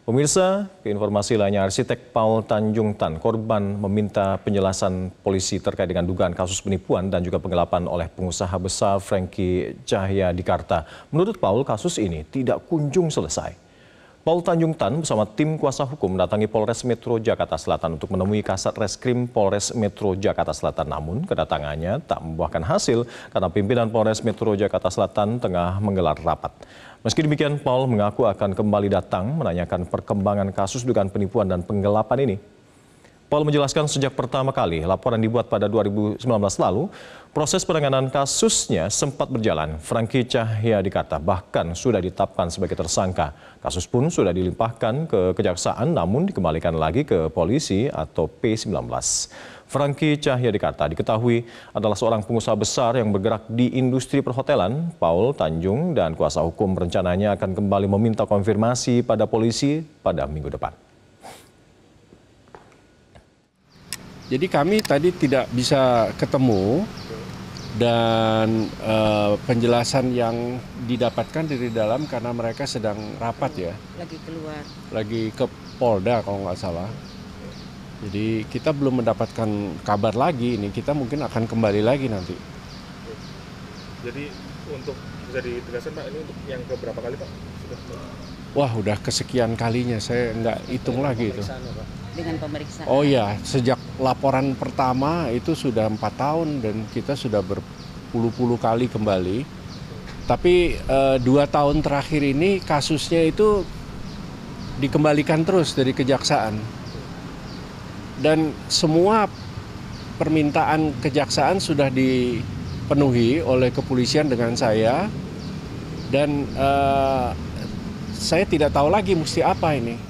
Pemirsa, ke informasi lainnya, arsitek Paul Tanjung Tan, korban meminta penjelasan polisi terkait dengan dugaan kasus penipuan dan juga penggelapan oleh pengusaha besar Frankie Cahya Dikarta. Menurut Paul, kasus ini tidak kunjung selesai. Paul Tanjung Tan bersama tim kuasa hukum mendatangi Polres Metro Jakarta Selatan untuk menemui Kasat Reskrim Polres Metro Jakarta Selatan. Namun kedatangannya tak membuahkan hasil karena pimpinan Polres Metro Jakarta Selatan tengah menggelar rapat. Meski demikian, Paul mengaku akan kembali datang menanyakan perkembangan kasus dugaan penipuan dan penggelapan ini. Paul menjelaskan sejak pertama kali laporan dibuat pada 2019 lalu, proses penanganan kasusnya sempat berjalan. Franky Cahya dikata bahkan sudah ditetapkan sebagai tersangka. Kasus pun sudah dilimpahkan ke kejaksaan namun dikembalikan lagi ke polisi atau P19. Franky Cahya dikata diketahui adalah seorang pengusaha besar yang bergerak di industri perhotelan. Paul Tanjung dan kuasa hukum rencananya akan kembali meminta konfirmasi pada polisi pada minggu depan. Jadi kami tadi tidak bisa ketemu dan uh, penjelasan yang didapatkan dari dalam karena mereka sedang rapat ya. Lagi keluar. Lagi ke Polda kalau nggak salah. Jadi kita belum mendapatkan kabar lagi ini. Kita mungkin akan kembali lagi nanti. Jadi untuk bisa ditegaskan Pak ini untuk yang beberapa kali Pak? Sudah. Wah udah kesekian kalinya saya nggak hitung lagi itu dengan pemeriksaan? Oh ya, sejak laporan pertama itu sudah empat tahun dan kita sudah berpuluh-puluh kali kembali. Tapi e, dua tahun terakhir ini kasusnya itu dikembalikan terus dari kejaksaan. Dan semua permintaan kejaksaan sudah dipenuhi oleh kepolisian dengan saya. Dan e, saya tidak tahu lagi mesti apa ini.